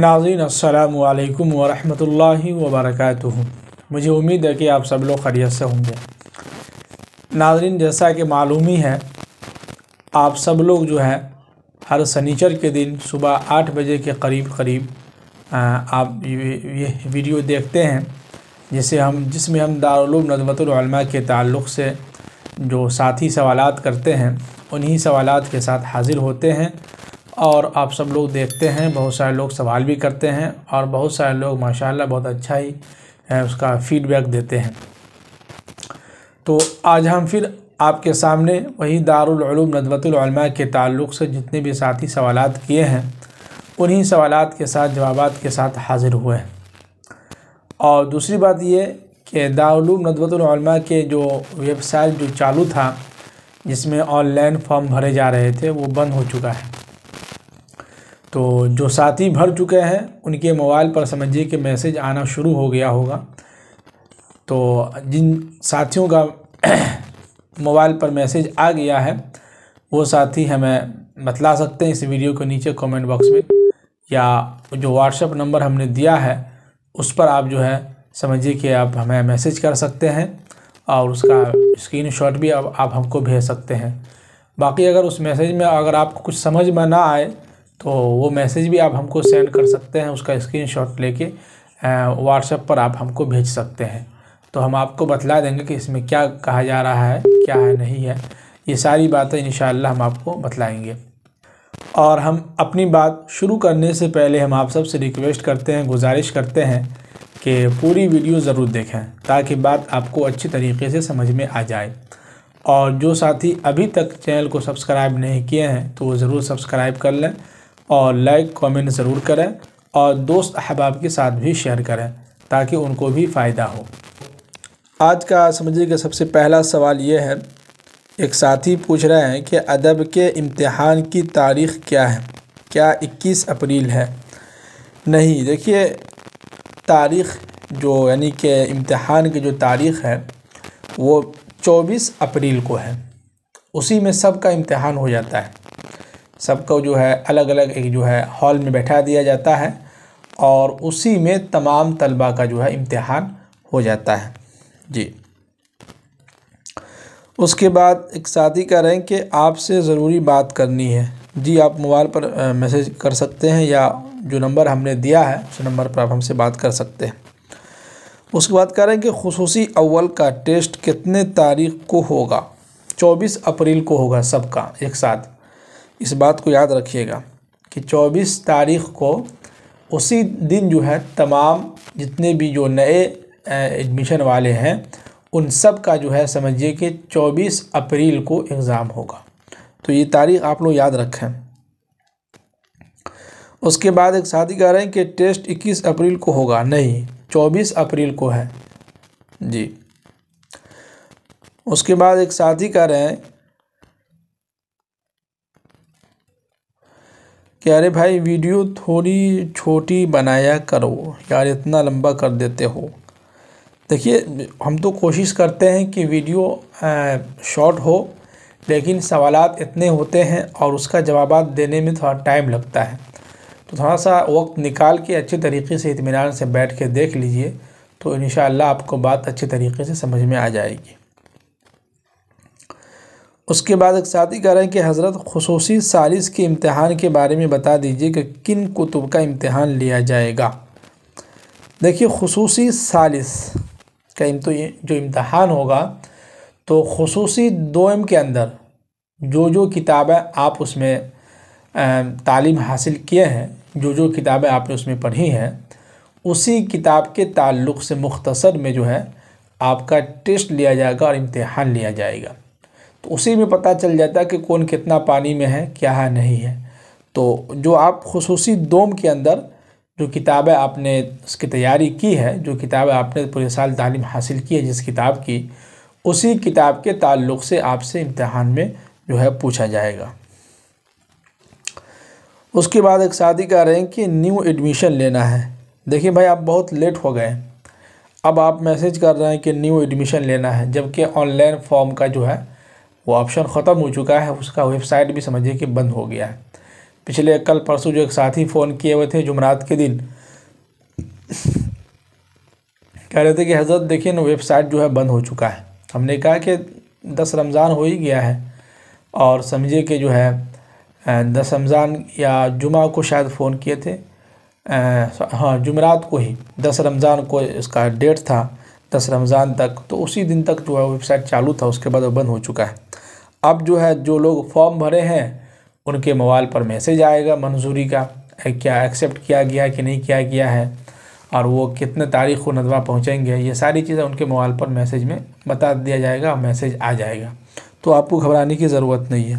नाजीन असलकम वरहि वबरक मुझे उम्मीद है कि आप सब लोग खरीत से होंगे नाजरीन जैसा कि मालूम ही है आप सब लोग जो है हर सनीचर के दिन सुबह आठ बजे के करीब करीब आप ये वीडियो देखते हैं जिसे हम जिसमें हम दारूम नदवतमा के ताल्लुक़ से जो साथी सवालत करते हैं उन्हीं सवालत के साथ हाज़िर होते हैं और आप सब लोग देखते हैं बहुत सारे लोग सवाल भी करते हैं और बहुत सारे लोग माशाल्लाह बहुत अच्छा ही उसका फीडबैक देते हैं तो आज हम फिर आपके सामने वही दारूम नदवतलमा के ताल्लुक़ से जितने भी साथी सवाल किए हैं उन्हीं सवाल के साथ जवाब के साथ हाज़िर हुए हैं और दूसरी बात ये कि दारूम नदवतलमा के जो वेबसाइट जो चालू था जिसमें ऑनलाइन फॉर्म भरे जा रहे थे वो बंद हो चुका है तो जो साथी भर चुके हैं उनके मोबाइल पर समझिए कि मैसेज आना शुरू हो गया होगा तो जिन साथियों का मोबाइल पर मैसेज आ गया है वो साथी हमें बतला सकते हैं इस वीडियो के नीचे कमेंट बॉक्स में या जो व्हाट्सएप नंबर हमने दिया है उस पर आप जो है समझिए कि आप हमें मैसेज कर सकते हैं और उसका शॉट भी आप, आप हमको भेज सकते हैं बाकी अगर उस मैसेज में अगर आपको कुछ समझ में ना आए तो वो मैसेज भी आप हमको सेंड कर सकते हैं उसका स्क्रीनशॉट लेके व्हाट्सएप पर आप हमको भेज सकते हैं तो हम आपको बतला देंगे कि इसमें क्या कहा जा रहा है क्या है नहीं है ये सारी बातें इन हम आपको बतलाएँगे और हम अपनी बात शुरू करने से पहले हम आप सबसे रिक्वेस्ट करते हैं गुजारिश करते हैं कि पूरी वीडियो ज़रूर देखें ताकि बात आपको अच्छी तरीके से समझ में आ जाए और जो साथी अभी तक चैनल को सब्सक्राइब नहीं किए हैं तो वो ज़रूर सब्सक्राइब कर लें और लाइक कमेंट ज़रूर करें और दोस्त अहबाब के साथ भी शेयर करें ताकि उनको भी फ़ायदा हो आज का समझिए कि सबसे पहला सवाल ये है एक साथी पूछ रहे हैं कि अदब के इम्तहान की तारीख़ क्या है क्या 21 अप्रैल है नहीं देखिए तारीख़ जो यानी कि इम्तहान की जो तारीख़ है वो 24 अप्रैल को है उसी में सब का इम्तहान हो जाता है सबको जो है अलग अलग एक जो है हॉल में बैठा दिया जाता है और उसी में तमाम तलबा का जो है इम्तहान हो जाता है जी उसके बाद एक कह रहे हैं कि आपसे ज़रूरी बात करनी है जी आप मोबाइल पर मैसेज कर सकते हैं या जो नंबर हमने दिया है उस नंबर पर आप हमसे बात कर सकते हैं उसके बाद कह रहे हैं कि खसूसी अव्वल का टेस्ट कितने तारीख को होगा 24 अप्रैल को होगा सबका एक साथ इस बात को याद रखिएगा कि 24 तारीख को उसी दिन जो है तमाम जितने भी जो नए एडमिशन वाले हैं उन सब का जो है समझिए कि 24 अप्रैल को एग्ज़ाम होगा तो ये तारीख आप लोग याद रखें उसके बाद एक साथी कह रहे हैं कि टेस्ट 21 अप्रैल को होगा नहीं 24 अप्रैल को है जी उसके बाद एक साथी कह रहे हैं कि अरे भाई वीडियो थोड़ी छोटी बनाया करो यार इतना लंबा कर देते हो देखिए हम तो कोशिश करते हैं कि वीडियो शॉर्ट हो लेकिन सवाल इतने होते हैं और उसका जवाब देने में थोड़ा टाइम लगता है तो थोड़ा सा वक्त निकाल के अच्छे तरीके से इतमान से बैठ के देख लीजिए तो इन आपको बात अच्छे तरीके से समझ में आ जाएगी उसके बाद एक साथी कह रहे हैं कि हज़रत खसूस सालिस के इम्तहान के बारे में बता दीजिए कि किन कुतुब का इम्तहान लिया जाएगा देखिए खसूस सालिस का तो जो इम्तहान होगा तो खसूस दो एम के अंदर जो जो किताबें आप उसमें तालीम हासिल किए हैं जो जो किताबें आपने उसमें पढ़ी हैं उसी किताब के ताल्लुक़ से मुख्तसर में जो है आपका टेस्ट लिया जाएगा और इम्तहान लिया जाएगा तो उसी में पता चल जाता है कि कौन कितना पानी में है क्या है नहीं है तो जो आप खसूस दोम के अंदर जो किताबें आपने उसकी तैयारी की है जो किताबें आपने पूरे साल तालीम हासिल की है जिस किताब की उसी किताब के ताल्लुक़ से आपसे इम्तहान में जो है पूछा जाएगा उसके बाद एक शादी कह रहे हैं कि न्यू एडमिशन लेना है देखिए भाई आप बहुत लेट हो गए अब आप मैसेज कर रहे हैं कि न्यू एडमिशन लेना है जबकि ऑनलाइन फॉर्म का जो है वो ऑप्शन ख़त्म हो चुका है उसका वेबसाइट भी समझिए कि बंद हो गया है पिछले कल परसों जो एक साथी फ़ोन किए हुए थे जुमरात के दिन कह रहे थे कि हज़रत देखिए ना वेबसाइट जो है बंद हो चुका है हमने कहा कि दस रमज़ान हो ही गया है और समझिए कि जो है दस रमज़ान या जुमा को शायद फ़ोन किए थे हाँ जुमरात को ही दस रमज़ान को इसका डेट था दस रमज़ान तक तो उसी दिन तक जो है वेबसाइट चालू था उसके बाद वो बंद हो चुका है अब जो है जो लोग फॉर्म भरे हैं उनके मोबाइल पर मैसेज आएगा मंजूरी का क्या एक्सेप्ट किया गया कि नहीं किया गया है और वो कितने तारीख को नदवा पहुँचेंगे ये सारी चीज़ें उनके मोबाइल पर मैसेज में बता दिया जाएगा मैसेज आ जाएगा तो आपको घबराने की ज़रूरत नहीं है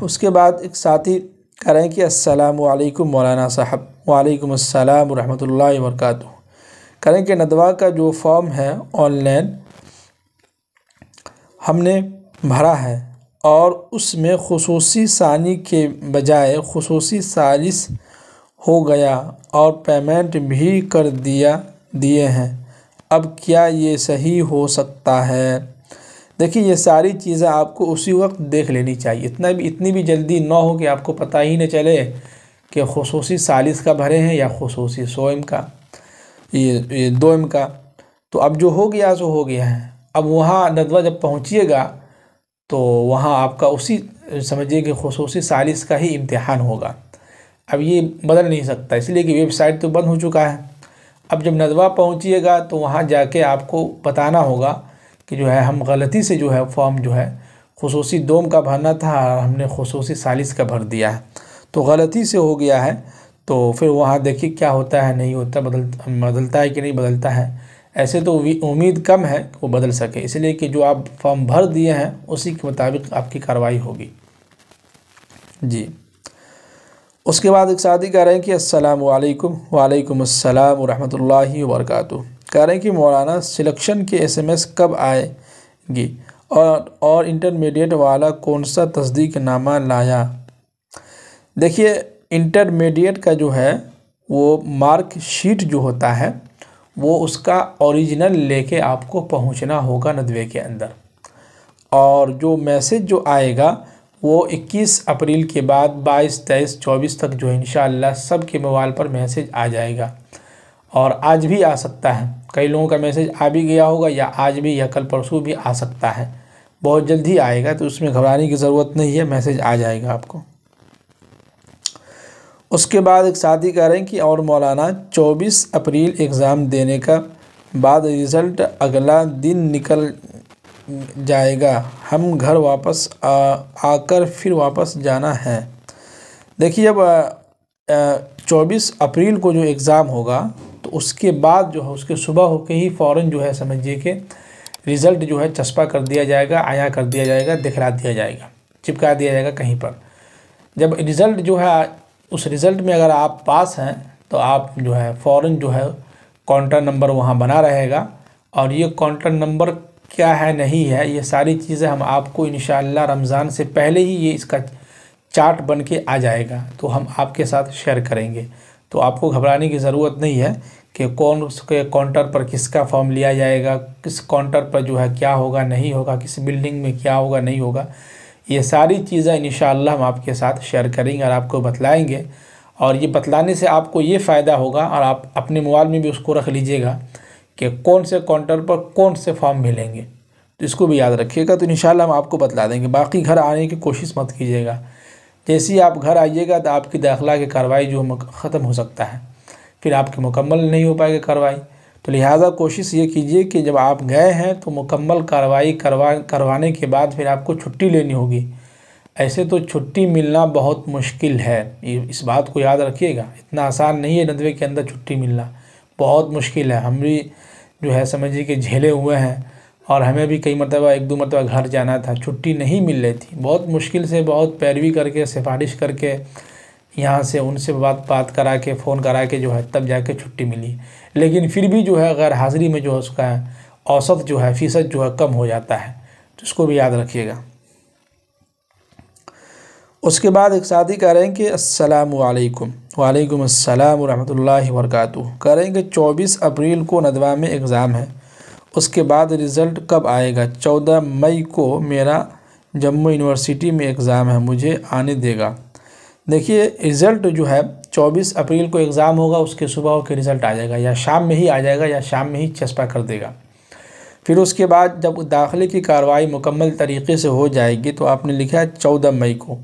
उसके बाद एक साथी कह रहे हैं कि असलकम मौलाना साहब वालेकुम अस्सलाम वरक करें कि नदवा का जो फॉर्म है ऑनलाइन हमने भरा है और उसमें खसूस सानी के बजाय खसूस सालिस हो गया और पेमेंट भी कर दिया दिए हैं अब क्या ये सही हो सकता है देखिए ये सारी चीज़ें आपको उसी वक्त देख लेनी चाहिए इतना भी इतनी भी जल्दी ना हो कि आपको पता ही न चले कि खसूस सालिस का भरे हैं या खसूस सौ एम का ये ये दो एम का तो अब जो हो गया सो हो गया है अब वहाँ नदवा जब पहुँचिएगा तो वहाँ आपका उसी समझिए कि खसूस सालिस का ही इम्तहान होगा अब ये बदल नहीं सकता इसलिए कि वेबसाइट तो बंद हो चुका है अब जब नदवा पहुँचिएगा तो वहाँ जाके आपको बताना होगा कि जो है हम गलती से जो है फॉर्म जो है खसूसी दोम का भरना था और हमने खसूसी सालिस का भर दिया है तो गलती से हो गया है तो फिर वहाँ देखिए क्या होता है नहीं होता बदल बदलता है कि नहीं बदलता है ऐसे तो उम्मीद कम है वो बदल सके इसलिए कि जो आप फॉर्म भर दिए हैं उसी के मुताबिक आपकी कार्रवाई होगी जी उसके बाद एक शादी कह रहे हैं कि अस्सलाम वालेकुम वालेकुम अस्सलाम वरहमतुल्लाहि कह रहे हैं कि मौलाना सिलेक्शन के एसएमएस कब आएगी और और इंटरमीडिएट वाला कौन सा तस्दीक नामा लाया देखिए इंटरमीडिएट का जो है वो मार्क शीट जो होता है वो उसका ओरिजिनल लेके आपको पहुंचना होगा नदवे के अंदर और जो मैसेज जो आएगा वो 21 अप्रैल के बाद 22, 23, 24 तक जो इन सब के मोबाइल पर मैसेज आ जाएगा और आज भी आ सकता है कई लोगों का मैसेज आ भी गया होगा या आज भी या कल परसों भी आ सकता है बहुत जल्दी आएगा तो उसमें घबराने की ज़रूरत नहीं है मैसेज आ जाएगा आपको उसके बाद एक साथी कह रहे हैं कि और मौलाना 24 अप्रैल एग्ज़ाम देने का बाद रिज़ल्ट अगला दिन निकल जाएगा हम घर वापस आकर फिर वापस जाना है देखिए अब चौबीस अप्रैल को जो एग्ज़ाम होगा तो उसके बाद जो है उसके सुबह होके ही फ़ौर जो है समझिए कि रिज़ल्ट जो है चस्पा कर दिया जाएगा आया कर दिया जाएगा दिखला दिया जाएगा चिपका दिया जाएगा कहीं पर जब रिज़ल्ट जो है उस रिज़ल्ट में अगर आप पास हैं तो आप जो है फ़ौर जो है काउंटर नंबर वहाँ बना रहेगा और ये काउंटर नंबर क्या है नहीं है ये सारी चीज़ें हम आपको इन रमज़ान से पहले ही ये इसका चार्ट बन के आ जाएगा तो हम आपके साथ शेयर करेंगे तो आपको घबराने की ज़रूरत नहीं है कि कौन उसके काउंटर पर किसका फॉर्म लिया जाएगा किस काउंटर पर जो है क्या होगा नहीं होगा किस बिल्डिंग में क्या होगा नहीं होगा ये सारी चीज़ें इन हम आपके साथ शेयर करेंगे और आपको बतलाएँगे और ये बतलाने से आपको ये फ़ायदा होगा और आप अपने मोबाइल में भी उसको रख लीजिएगा कि कौन से काउंटर पर कौन से फॉर्म मिलेंगे तो इसको भी याद रखिएगा तो इन हम आपको बतला देंगे बाकी घर आने की कोशिश मत कीजिएगा जैसे ही आप घर आइएगा तो आपकी दाखिला की कार्रवाई जो ख़त्म हो सकता है फिर आपकी मुकम्मल नहीं हो पाएगी कार्रवाई तो लिहाजा कोशिश ये कीजिए कि जब आप गए हैं तो मुकम्मल कार्रवाई करवा करवाने के बाद फिर आपको छुट्टी लेनी होगी ऐसे तो छुट्टी मिलना बहुत मुश्किल है इस बात को याद रखिएगा इतना आसान नहीं है नदवे के अंदर छुट्टी मिलना बहुत मुश्किल है हम भी जो है समझिए कि झेले हुए हैं और हमें भी कई मरतबा एक दो मरतबा घर जाना था छुट्टी नहीं मिल रही थी बहुत मुश्किल से बहुत पैरवी करके सिफारिश करके यहाँ से उनसे बात बात करा के फ़ोन करा के जो है तब जाके छुट्टी मिली लेकिन फिर भी जो है गैर हाज़िरी में जो है उसका औसत जो है फ़ीसद जो है कम हो जाता है तो उसको भी याद रखिएगा उसके बाद एक साथी कह रहे हैं कि असलकुम वालेकुम अस्सलाम वरहमतुल्लाहि वरकत कह रहे हैं कि चौबीस अप्रैल को नदवा में एग्ज़ाम है उसके बाद रिज़ल्ट कब आएगा चौदह मई को मेरा जम्मू यूनिवर्सिटी में एग्ज़ाम है मुझे आने देगा देखिए रिज़ल्ट जो है 24 अप्रैल को एग्ज़ाम होगा उसके सुबह होकर रिज़ल्ट आ जाएगा या शाम में ही आ जाएगा या शाम में ही चस्पा कर देगा फिर उसके बाद जब दाखिले की कार्रवाई मुकम्मल तरीके से हो जाएगी तो आपने लिखा है चौदह मई को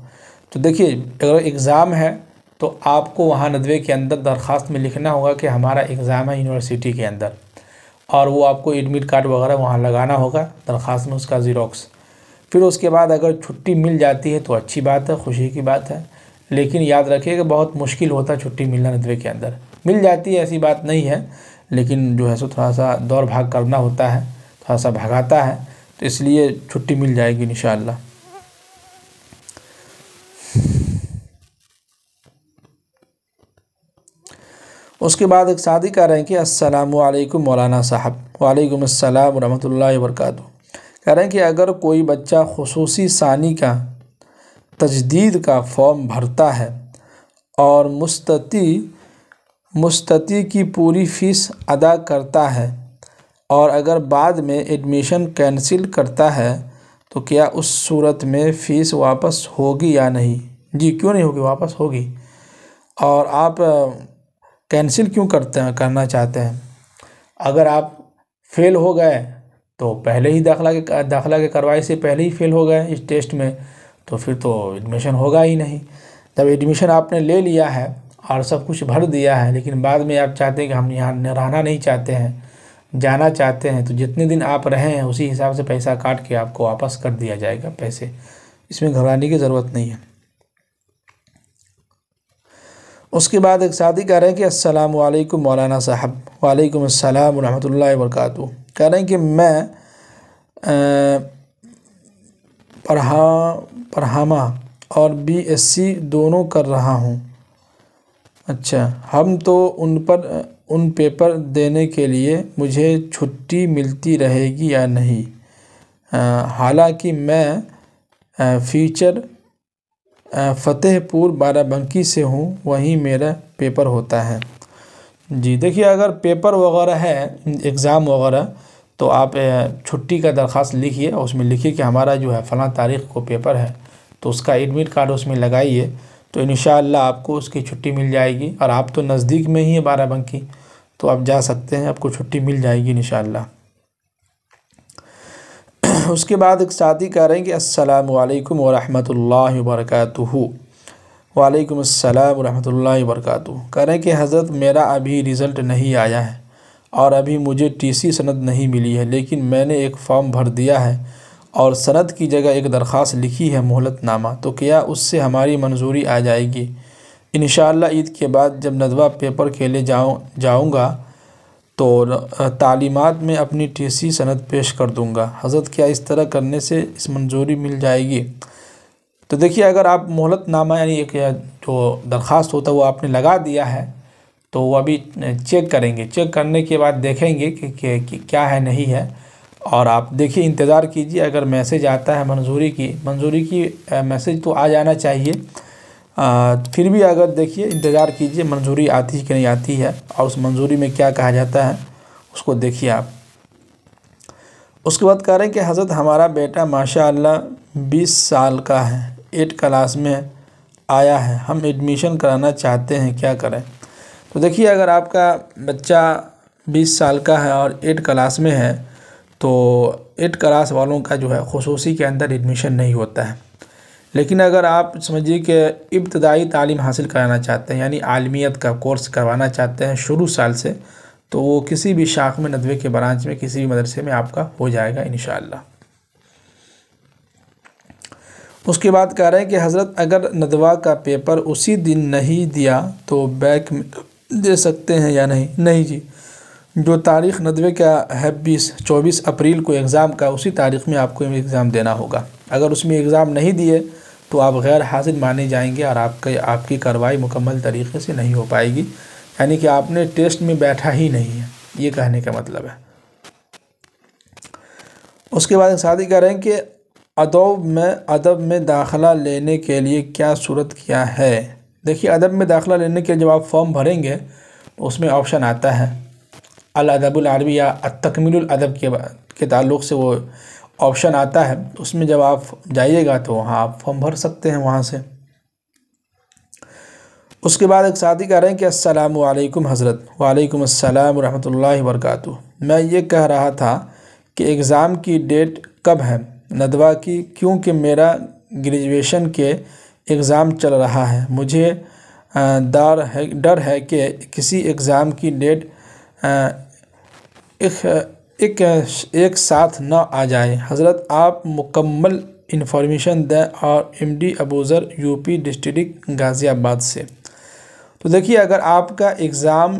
तो देखिए अगर एग्ज़ाम है तो आपको वहाँ नदवे के अंदर दरख्वास्त में लिखना होगा कि हमारा एग्ज़ाम है यूनिवर्सिटी के अंदर और वो आपको एडमिट कार्ड वगैरह वहाँ लगाना होगा दरख्वास्त में उसका ज़ीरोक्स फिर उसके बाद अगर छुट्टी मिल जाती है तो अच्छी बात है खुशी की बात है लेकिन याद रखिए कि बहुत मुश्किल होता है छुट्टी मिलना नदवे के अंदर मिल जाती है ऐसी बात नहीं है लेकिन जो है सो थोड़ा सा दौड़ भाग करना होता है थोड़ा सा भगाता है तो इसलिए छुट्टी मिल जाएगी इन उसके बाद एक शादी कह रहे हैं कि असलकुम मौलाना साहब वालेकुम असलम वरहमल वर्का कह रहे हैं कि अगर कोई बच्चा खसूसी सानी का तजदीद का फॉर्म भरता है और मुस्तती मुस्तती की पूरी फ़ीस अदा करता है और अगर बाद में एडमिशन कैंसिल करता है तो क्या उस सूरत में फ़ीस वापस होगी या नहीं जी क्यों नहीं होगी वापस होगी और आप कैंसिल क्यों करते हैं करना चाहते हैं अगर आप फेल हो गए तो पहले ही दाखला के दाखला के कार्रवाई से पहले ही फेल हो गए इस टेस्ट में तो फिर तो एडमिशन होगा ही नहीं जब एडमिशन आपने ले लिया है और सब कुछ भर दिया है लेकिन बाद में आप चाहते हैं कि हम यहाँ रहना नहीं चाहते हैं जाना चाहते हैं तो जितने दिन आप रहे हैं उसी हिसाब से पैसा काट के आपको वापस कर दिया जाएगा पैसे इसमें घबराने की ज़रूरत नहीं है उसके बाद एक शादी कह रहे हैं कि अस्सलाम वालेकुम मौलाना साहब वालेकुम अस्सलाम रहमतुल्लाहि वरकत कह रहे हैं कि मैं पढ़ा पढ़ामा और बीएससी दोनों कर रहा हूँ अच्छा हम तो उन पर उन पेपर देने के लिए मुझे छुट्टी मिलती रहेगी या नहीं हालांकि मैं फ्यूचर फ़तेहपुर बाराबंकी से हूँ वहीं मेरा पेपर होता है जी देखिए अगर पेपर वगैरह है एग्ज़ाम वगैरह तो आप छुट्टी का दरख्वास्त लिखिए उसमें लिखिए कि हमारा जो है फ़लाँ तारीख़ को पेपर है तो उसका एडमिट कार्ड उसमें लगाइए तो इन आपको उसकी छुट्टी मिल जाएगी और आप तो नज़दीक में ही हैं बाराबंकी तो आप जा सकते हैं आपको छुट्टी मिल जाएगी इन उसके बाद एक साथी कह रहे हैं कि अस्सलाम वालेकुम वरहमतुल्लाहि वालेकाम वालेकुम अस्सलाम रहमतुल्लाहि कह रहे हैं कि हज़रत मेरा अभी रिज़ल्ट नहीं आया है और अभी मुझे टीसी सनद नहीं मिली है लेकिन मैंने एक फॉर्म भर दिया है और सनद की जगह एक दरख्वास्त लिखी है नामा तो क्या उससे हमारी मंजूरी आ जाएगी इन ईद के बाद जब नदवा पेपर के लिए जाऊँ जाऊँगा तो तालीमत में अपनी टी सी सनद पेश कर दूँगा हजरत क्या इस तरह करने से इस मंजूरी मिल जाएगी तो देखिए अगर आप नामा यानी एक जो दरख्वास्त होता है वो आपने लगा दिया है तो वो अभी चेक करेंगे चेक करने के बाद देखेंगे कि, कि, कि क्या है नहीं है और आप देखिए इंतज़ार कीजिए अगर मैसेज आता है मंजूरी की मंजूरी की मैसेज तो आ जाना चाहिए आ, फिर भी अगर देखिए इंतज़ार कीजिए मंजूरी आती है कि नहीं आती है और उस मंजूरी में क्या कहा जाता है उसको देखिए आप उसके बाद कह रहे हैं कि हज़रत हमारा बेटा माशा बीस साल का है एट क्लास में आया है हम एडमिशन कराना चाहते हैं क्या करें तो देखिए अगर आपका बच्चा बीस साल का है और एट क्लास में है तो एट क्लास वालों का जो है खसूसी के अंदर एडमिशन नहीं होता है लेकिन अगर आप समझिए कि इब्तदाई तालीम हासिल कराना चाहते हैं यानी आलमियत का कोर्स करवाना चाहते हैं शुरू साल से तो वो किसी भी शाख में नदवे के ब्रांच में किसी भी मदरसे में आपका हो जाएगा इन उसके बाद कह रहे हैं कि हज़रत अगर नदवा का पेपर उसी दिन नहीं दिया तो बैक दे सकते हैं या नहीं नहीं जी जो तारीख़ नदवे का है बीस चौबीस अप्रैल को एग्ज़ाम का उसी तारीख़ में आपको एग्ज़ाम देना होगा अगर उसमें एग्ज़ाम नहीं दिए तो आप गैर हाजिर माने जाएंगे और आपके आपकी कार्रवाई मुकम्मल तरीके से नहीं हो पाएगी यानी कि आपने टेस्ट में बैठा ही नहीं है ये कहने का मतलब है उसके बाद शादी कह रहे हैं कि अदब में अदब में दाखला लेने के लिए क्या सूरत क्या है देखिए अदब में दाखिला लेने के जब आप फॉर्म भरेंगे तो उसमें ऑप्शन आता है अलअदबुलरबी या तकमीलदब के के ताल्लुक से वो ऑप्शन आता है उसमें जब आप जाइएगा तो वहाँ आप फॉर्म भर सकते हैं वहाँ से उसके बाद एक साथी कह रहे हैं कि अस्सलाम वालेकुम हज़रत वालेकुम अस्सलाम वरहमतुल्लाहि वरकatuh मैं ये कह रहा था कि एग्ज़ाम की डेट कब है नदवा की क्योंकि मेरा ग्रेजुएशन के एग्ज़ाम चल रहा है मुझे डर है डर है कि किसी एग्ज़ाम की डेट एक, एक, एक साथ ना आ जाए हज़रत आप मुकम्मल इन्फॉर्मेशन दें और MD Abuzar UP district Ghaziabad से तो देखिए अगर आपका एग्ज़ाम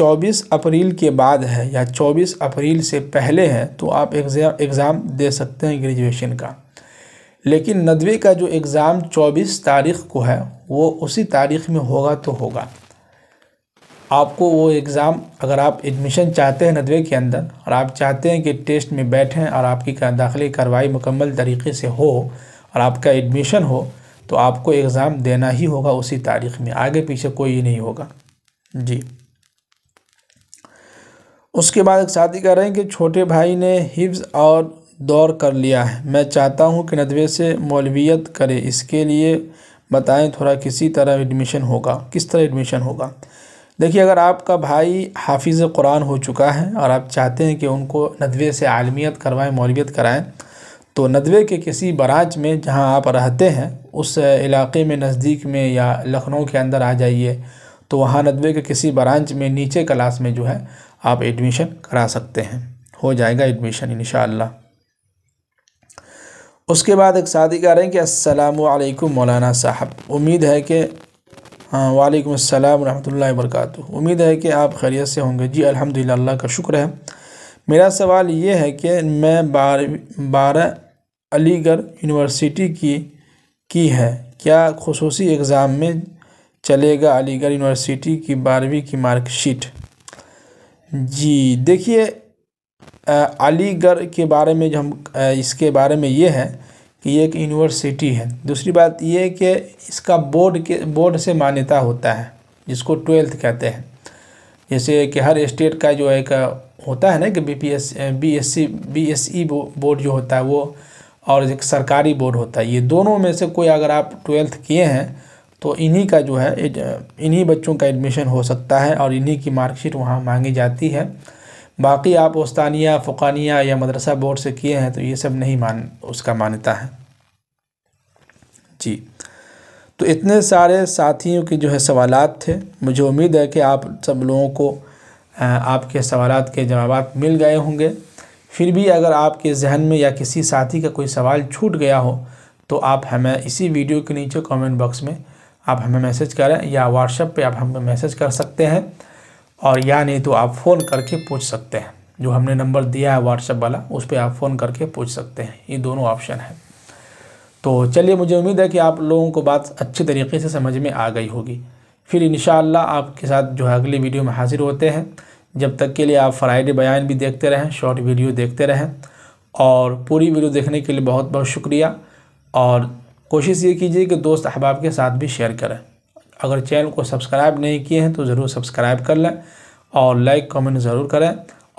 24 अप्रैल के बाद है या 24 अप्रैल से पहले है तो आप एग्ज़ाम एग्ज़ाम दे सकते हैं ग्रेजुएशन का लेकिन नदवे का जो एग्ज़ाम 24 तारीख को है वो उसी तारीख में होगा तो होगा आपको वो एग्ज़ाम अगर आप एडमिशन चाहते हैं नदवे के अंदर और आप चाहते हैं कि टेस्ट में बैठें और आपकी दाखिले कार्रवाई मुकम्मल तरीके से हो और आपका एडमिशन हो तो आपको एग्ज़ाम देना ही होगा उसी तारीख में आगे पीछे कोई नहीं होगा जी उसके बाद एक साथी कह रहे हैं कि छोटे भाई ने हिफ्ज़ और दौर कर लिया है मैं चाहता हूँ कि नदवे से मौलवियत करे इसके लिए बताएं थोड़ा किसी तरह एडमिशन होगा किस तरह एडमिशन होगा देखिए अगर आपका भाई हाफिज़ कुरान हो चुका है और आप चाहते हैं कि उनको नदवे से आलमियत करवाएं मौलवियत कराएं तो नदवे के किसी ब्रांच में जहां आप रहते हैं उस इलाके में नज़दीक में या लखनऊ के अंदर आ जाइए तो वहाँ नदवे के किसी ब्रांच में नीचे क्लास में जो है आप एडमिशन करा सकते हैं हो जाएगा एडमिशन इन उसके बाद एक शादी कह रहे हैं कि असलकुम मौलाना साहब उम्मीद है कि हाँ वालेकुम अस्सलाम वरहमतुल्लाहि वबरकत उम्मीद है कि आप खैरियत से होंगे जी अल्हम्दुलिल्लाह अल्लाह का शुक्र है मेरा सवाल ये है कि मैं बार बारह अलीगढ़ यूनिवर्सिटी की की है क्या खसूस एग्ज़ाम में चलेगा अलीगढ़ यूनिवर्सिटी की बारहवीं की मार्कशीट जी देखिए अलीगढ़ के बारे में जो हम इसके बारे में ये है कि ये एक यूनिवर्सिटी है दूसरी बात ये है कि इसका बोर्ड के बोर्ड से मान्यता होता है जिसको ट्वेल्थ कहते हैं जैसे कि हर स्टेट का जो एक होता है ना कि B P S B S C B S E board जो होता है वो और एक सरकारी बोर्ड होता है ये दोनों में से कोई अगर आप ट्वेल्थ किए हैं तो इन्हीं का जो है इन्हीं बच्चों का एडमिशन हो सकता है और इन्हीं की मार्कशीट वहाँ मांगी जाती है बाकी आप उस्तानिया फ़ुकानिया या मदरसा बोर्ड से किए हैं तो ये सब नहीं मान उसका मान्यता है जी तो इतने सारे साथियों के जो है सवाल थे मुझे उम्मीद है कि आप सब लोगों को आपके सवाल के जवाब मिल गए होंगे फिर भी अगर आपके जहन में या किसी साथी का कोई सवाल छूट गया हो तो आप हमें इसी वीडियो के नीचे कमेंट बॉक्स में आप हमें मैसेज करें या व्हाट्सएप पे आप हमें मैसेज कर सकते हैं और या नहीं तो आप फ़ोन करके पूछ सकते हैं जो हमने नंबर दिया है व्हाट्सएप वाला उस पर आप फ़ोन करके पूछ सकते हैं ये दोनों ऑप्शन है तो चलिए मुझे उम्मीद है कि आप लोगों को बात अच्छे तरीके से समझ में आ गई होगी फिर इन आपके साथ जो है अगली वीडियो में हाजिर होते हैं जब तक के लिए आप फ्राइडे बयान भी देखते रहें शॉर्ट वीडियो देखते रहें और पूरी वीडियो देखने के लिए बहुत बहुत शुक्रिया और कोशिश ये कीजिए कि दोस्त अहबाब के साथ भी शेयर करें अगर चैनल को सब्सक्राइब नहीं किए हैं तो ज़रूर सब्सक्राइब कर लें और लाइक कमेंट ज़रूर करें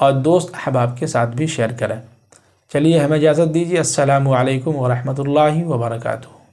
और दोस्त अहबाब के साथ भी शेयर करें चलिए हमें इजाज़त दीजिए असलकम वरहमल वर्का